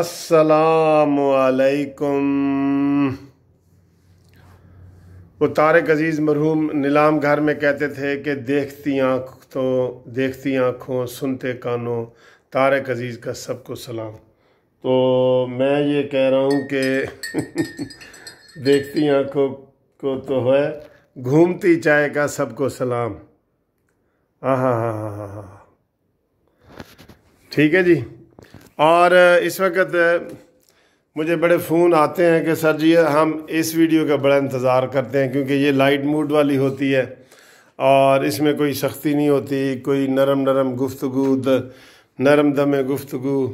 असलकुम वो तारक अज़ीज़ मरहूम नीलाम घर में कहते थे कि देखती आँख तो देखती आँखों सुनते कानों तारक अज़ीज़ का सबको सलाम तो मैं ये कह रहा हूँ कि देखती आँखों को तो है घूमती चाय का सबको सलाम हाँ हाँ हाँ हाँ हाँ ठीक है जी और इस वक्त मुझे बड़े फ़ोन आते हैं कि सर जी हम इस वीडियो का बड़ा इंतज़ार करते हैं क्योंकि ये लाइट मूड वाली होती है और इसमें कोई सख्ती नहीं होती कोई नरम नरम गुफ्तगु नरम दम गुफ्तगु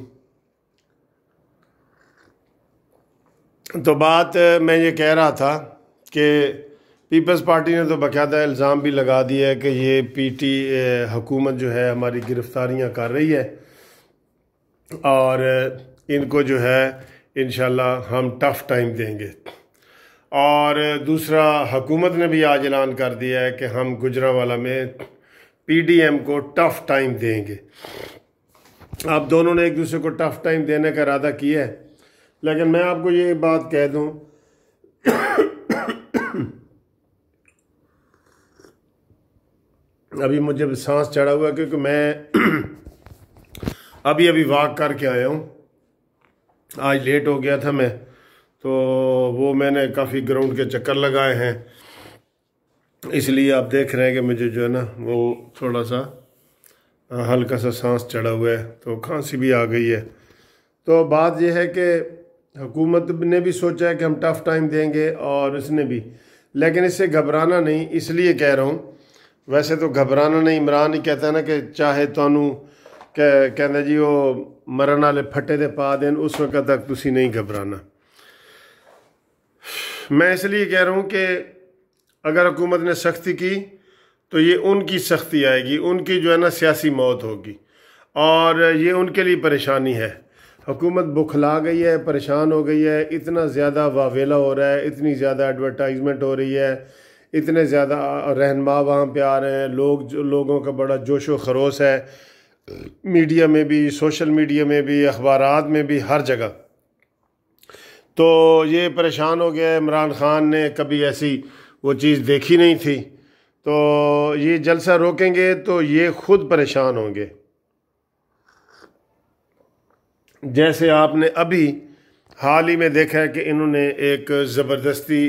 तो बात मैं ये कह रहा था कि पीपल्स पार्टी ने तो बाकायदा इल्ज़ाम भी लगा दिया है कि ये पीटी हुकूमत जो है हमारी गिरफ़्तारियाँ कर रही है और इनको जो है इन हम टफ़ टाइम देंगे और दूसरा हुकूमत ने भी आज ऐलान कर दिया है कि हम गुजरावाला में पीडीएम को टफ़ टाइम देंगे आप दोनों ने एक दूसरे को टफ़ टाइम देने का इरादा किया है लेकिन मैं आपको ये बात कह दूं अभी मुझे सांस चढ़ा हुआ क्योंकि मैं अभी अभी वाक करके आया हूँ आज लेट हो गया था मैं तो वो मैंने काफ़ी ग्राउंड के चक्कर लगाए हैं इसलिए आप देख रहे हैं कि मुझे जो है ना वो थोड़ा सा हल्का सा सांस चढ़ा हुआ है तो खांसी भी आ गई है तो बात यह है कि हुकूमत ने भी सोचा है कि हम टफ़ टाइम देंगे और इसने भी लेकिन इससे घबराना नहीं इसलिए कह रहा हूँ वैसे तो घबराना नहीं इमरान ही कहता है ना कि चाहे तो ਕਿ जी वो मरण ਮਰਨ फटे दे पा देन उस वक्त तक ਤੱਕ नहीं घबराना मैं इसलिए कह रहा हूँ कि अगर हुकूमत ने सख्ती की तो ये उनकी सख्ती आएगी उनकी जो है ना सियासी मौत होगी और ये उनके लिए परेशानी है हुकूमत बुखला गई है परेशान हो गई है इतना ज़्यादा वावेला हो रहा है इतनी ज़्यादा एडवर्टाइजमेंट हो रही है इतने ज़्यादा रहनमा वहाँ पे आ रहे हैं लोग लोगों का बड़ा जोश व खरोश है मीडिया में भी सोशल मीडिया में भी अखबार में भी हर जगह तो ये परेशान हो गया इमरान ख़ान ने कभी ऐसी वो चीज़ देखी नहीं थी तो ये जलसा रोकेंगे तो ये खुद परेशान होंगे जैसे आपने अभी हाल ही में देखा है कि इन्होंने एक ज़बरदस्ती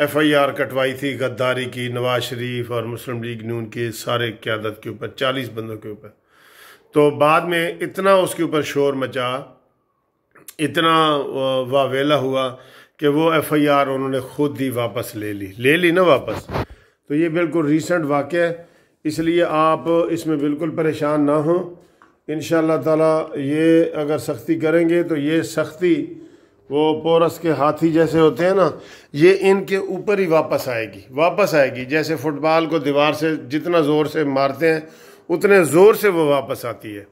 एफ़ आई आर कटवाई थी गद्दारी की नवाज शरीफ और मुस्लिम लीग नून के सारे क्यादत के ऊपर चालीस बंदों के ऊपर तो बाद में इतना उसके ऊपर शोर मचा इतना वावेला हुआ कि वो एफ आई आर उन्होंने खुद ही वापस ले ली ले ली ना वापस तो ये बिल्कुल रिसेंट वाक़ है इसलिए आप इसमें बिल्कुल परेशान ना हों इन ताला ये अगर सख्ती करेंगे तो ये सख्ती वो पोरस के हाथी जैसे होते हैं ना ये इनके ऊपर ही वापस आएगी वापस आएगी जैसे फ़ुटबॉल को दीवार से जितना ज़ोर से मारते हैं उतने ज़ोर से वो वापस आती है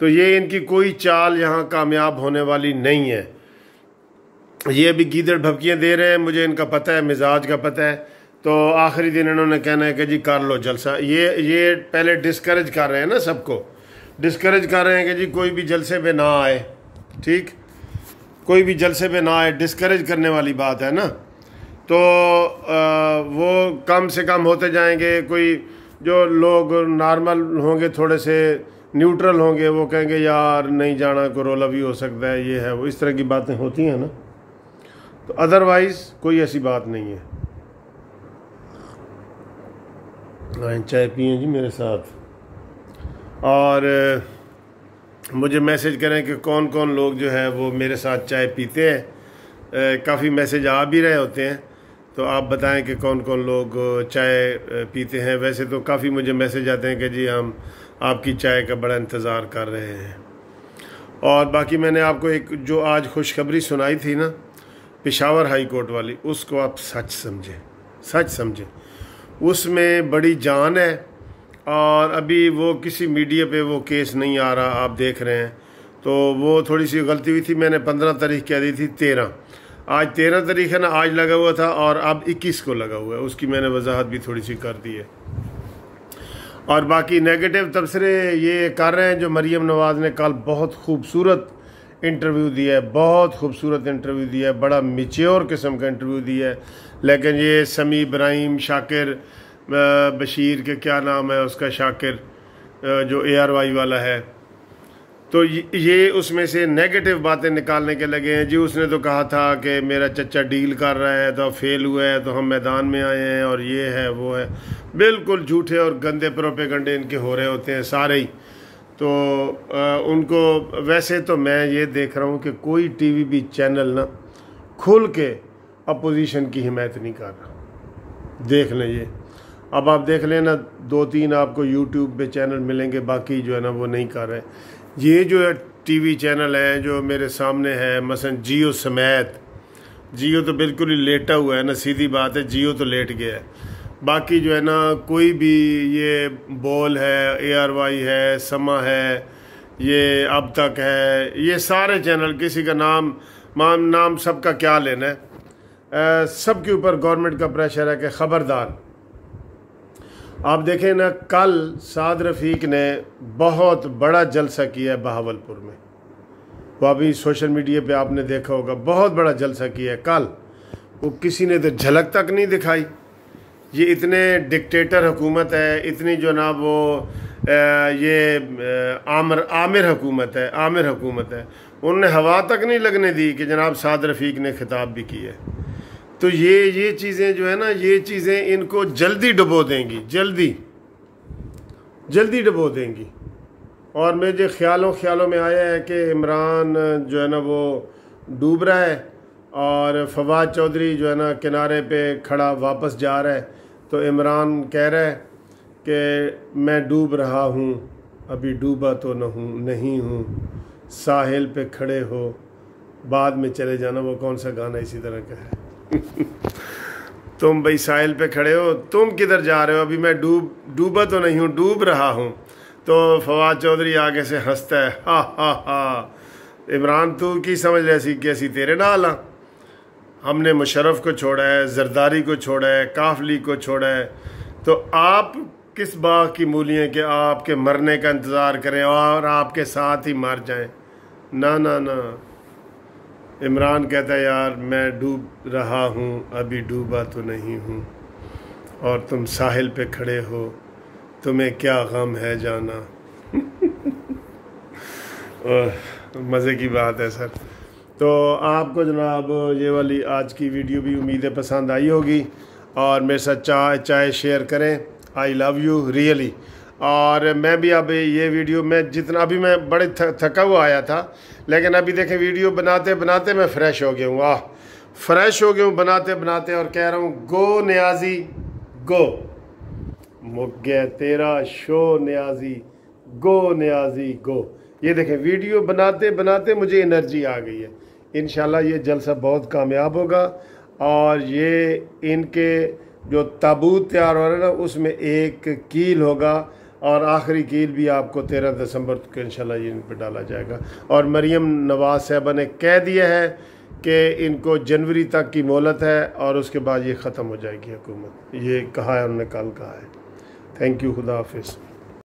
तो ये इनकी कोई चाल यहाँ कामयाब होने वाली नहीं है ये अभी गीदड़ भपकियाँ दे रहे हैं मुझे इनका पता है मिजाज का पता है तो आखिरी दिन इन्होंने कहना है कि जी कर लो जलसा ये ये पहले डिस्करेज कर रहे हैं ना सबको डिस्करेज कर रहे हैं कि जी कोई भी जलसे पे ना आए ठीक कोई भी जलसे पे ना आए डिस्करेज करने वाली बात है ना तो आ, वो कम से कम होते जाएंगे कोई जो लोग नॉर्मल होंगे थोड़े से न्यूट्रल होंगे वो कहेंगे यार नहीं जाना कोरोला भी हो सकता है ये है वो इस तरह की बातें होती हैं ना तो अदरवाइज़ कोई ऐसी बात नहीं है चाय पिए जी मेरे साथ और मुझे मैसेज करें कि कौन कौन लोग जो है वो मेरे साथ चाय पीते हैं काफ़ी मैसेज आ भी रहे होते हैं तो आप बताएं कि कौन कौन लोग चाय पीते हैं वैसे तो काफ़ी मुझे मैसेज आते हैं कि जी हम आपकी चाय का बड़ा इंतज़ार कर रहे हैं और बाकी मैंने आपको एक जो आज खुशखबरी सुनाई थी ना पिशावर हाई कोर्ट वाली उसको आप सच समझें सच समझें उसमें बड़ी जान है और अभी वो किसी मीडिया पे वो केस नहीं आ रहा आप देख रहे हैं तो वो थोड़ी सी गलती हुई थी मैंने पंद्रह तारीख कह दी थी तेरह आज तेरह तारीख है ना आज लगा हुआ था और अब इक्कीस को लगा हुआ है उसकी मैंने वजाहत भी थोड़ी सी कर दी है और बाकी नेगेटिव तबसरे ये कर रहे हैं जो मरीम नवाज़ ने कल बहुत खूबसूरत इंटरव्यू दिया है बहुत खूबसूरत इंटरव्यू दिया है बड़ा मिच्योर किस्म का इंटरव्यू दिया है लेकिन ये समी इब्राहिम शाकिर बशीर के क्या नाम है उसका शाकिर जो ए आर वाई वाला है तो ये उसमें से नेगेटिव बातें निकालने के लगे हैं जी उसने तो कहा था कि मेरा चचा डील कर रहा है तो फेल हुआ है तो हम मैदान में आए हैं और ये है वो है बिल्कुल झूठे और गंदे प्रोपेगंडे इनके हो रहे होते हैं सारे ही तो आ, उनको वैसे तो मैं ये देख रहा हूँ कि कोई टीवी भी चैनल ना खुल के अपोजिशन की हिमायत नहीं कर रहा देख लें ये अब आप देख लेना दो तीन आपको यूट्यूब पे चैनल मिलेंगे बाकी जो है ना वो नहीं कर रहे ये जो है टीवी चैनल हैं जो मेरे सामने है मसन जियो समेत जियो तो बिल्कुल ही लेटा हुआ है ना सीधी बात है जियो तो लेट गया है बाकी जो है ना कोई भी ये बोल है ए आर वाई है समा है ये अब तक है ये सारे चैनल किसी का नाम माम नाम सबका क्या लेना है सब के ऊपर गवर्नमेंट का प्रेशर है कि ख़बरदार आप देखें ना कल साद रफ़ीक ने बहुत बड़ा जलसा किया है बहावलपुर में वो अभी सोशल मीडिया पे आपने देखा होगा बहुत बड़ा जलसा किया है कल वो किसी ने तो झलक तक नहीं दिखाई ये इतने डिक्टेटर हुकूमत है इतनी जो ना वो ये आमर आमिर हुकूमत है आमिर हुकूमत है उनने हवा तक नहीं लगने दी कि जनाब साद रफ़ीक ने खिताब भी किया है तो ये ये चीज़ें जो है ना ये चीज़ें इनको जल्दी डुबो देंगी जल्दी जल्दी डुबो देंगी और मेरे ख्यालों ख्यालों में आया है कि इमरान जो है ना वो डूब रहा है और फवाद चौधरी जो है ना किनारे पे खड़ा वापस जा रहा है तो इमरान कह रहा है कि मैं डूब रहा हूँ अभी डूबा तो न हूँ नहीं हूँ साहिल पे खड़े हो बाद में चले जाना वो कौन सा गाना इसी तरह का है तुम भाई साहिल पे खड़े हो तुम किधर जा रहे हो अभी मैं डूब डूबा तो नहीं हूँ डूब रहा हूँ तो फवाद चौधरी आगे से हंसता है हा हा हा इमरान तू की समझ रहे सी कि असी तेरे नाल हाँ हमने मुशरफ को छोड़ा है जरदारी को छोड़ा है काफली को छोड़ा है तो आप किस बाग की मूली के कि आपके मरने का इंतज़ार करें और आपके साथ ही मर जाए ना ना ना इमरान कहता है यार मैं डूब रहा हूँ अभी डूबा तो नहीं हूँ और तुम साहिल पे खड़े हो तुम्हें क्या गम है जाना मज़े की बात है सर तो आपको जनाब ये वाली आज की वीडियो भी उम्मीद है पसंद आई होगी और मेरे साथ चाय चाय शेयर करें आई लव यू रियली और मैं भी अब ये वीडियो मैं जितना अभी मैं बड़े थका हुआ आया था लेकिन अभी देखें वीडियो बनाते बनाते मैं फ़्रेश हो गया हूँ वाह फ्रेश हो गया हूँ बनाते बनाते और कह रहा हूँ गो न्याजी गो मुक गया तेरा शो न्याजी गो न्याजी गो ये देखें वीडियो बनाते बनाते मुझे एनर्जी आ गई है इन ये जलसा बहुत कामयाब होगा और ये इनके जो ताबूत तैयार हो रहा है ना उसमें एक कील होगा और आखिरी कील भी आपको तेरह दिसंबर को इन पर डाला जाएगा और मरीम नवाज साहबा ने कह दिया है कि इनको जनवरी तक की मोहलत है और उसके बाद ये ख़त्म हो जाएगी हुकूमत ये कहा है उन्होंने कल कहा है थैंक यू खुदा हाफिज़